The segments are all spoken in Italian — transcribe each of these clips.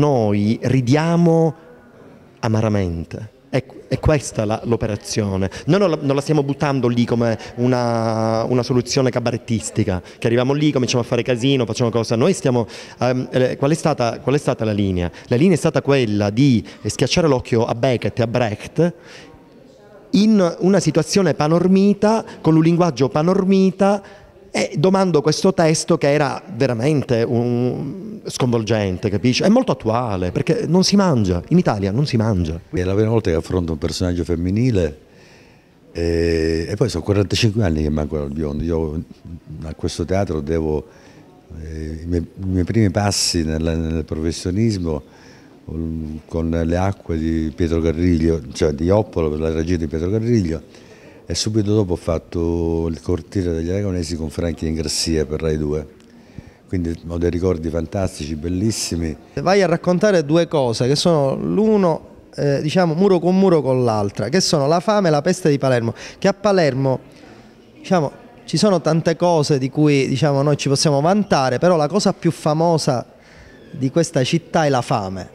noi ridiamo amaramente. È, questa la, l'operazione. Noi non la, non la, stiamo buttando lì come una, una, soluzione cabarettistica, che arriviamo lì, cominciamo a fare casino, facciamo cosa. Noi stiamo. Um, qual, è stata, qual, è stata, la linea? La linea è stata quella di schiacciare l'occhio a Beckett e a Brecht in una situazione panormita, con un linguaggio panormita, e domando questo testo che era veramente un sconvolgente, capisci? È molto attuale perché non si mangia, in Italia non si mangia. È la prima volta che affronto un personaggio femminile e, e poi sono 45 anni che manco al biondo, io a questo teatro devo eh, i, miei, i, miei, primi passi nel, nel professionismo con le acque di Pietro Garriglio, cioè di Oppolo per la regia di Pietro Garriglio e subito dopo ho fatto il cortile degli Aragonesi con Franchi Ingrassia per Rai 2 quindi ho dei ricordi fantastici, bellissimi. Vai a raccontare due cose che sono l'uno eh, diciamo muro con muro con l'altra, che sono la fame e la peste di Palermo, che a Palermo diciamo, ci sono tante cose di cui diciamo, noi ci possiamo vantare, però la cosa più famosa di questa città è la fame.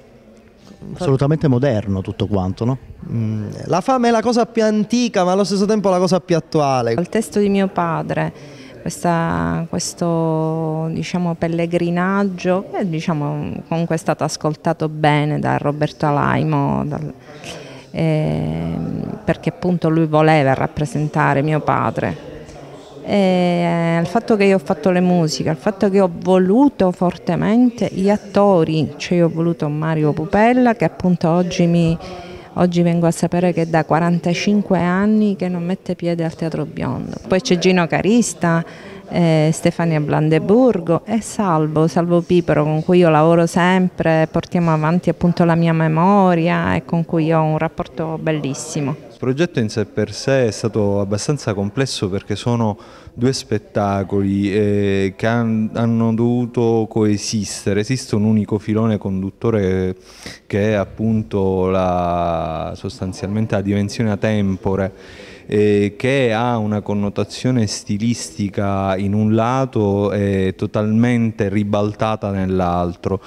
Assolutamente moderno tutto quanto, no? Mm, la fame è la cosa più antica, ma allo stesso tempo la cosa più attuale. Il testo di mio padre questa, questo diciamo, pellegrinaggio che diciamo, comunque è stato ascoltato bene da Roberto Alaimo. Dal, eh, perché appunto lui voleva rappresentare mio padre. E, eh, al fatto che io ho fatto le musiche, il fatto che ho voluto fortemente gli attori, cioè io ho voluto Mario Pupella che appunto oggi mi, Oggi vengo a sapere che è da 45 anni che non mette piede al Teatro Biondo. Poi c'è Gino Carista, eh, Stefania Blandeburgo e Salvo, Salvo Pipero con cui io lavoro sempre, portiamo avanti appunto la mia memoria e con cui ho un rapporto bellissimo. Il progetto in sé per sé è stato abbastanza complesso perché sono due spettacoli eh, che han, hanno dovuto coesistere, esiste un unico filone conduttore che è appunto la, sostanzialmente la dimensione a tempore eh, che ha una connotazione stilistica in un lato e eh, totalmente ribaltata nell'altro.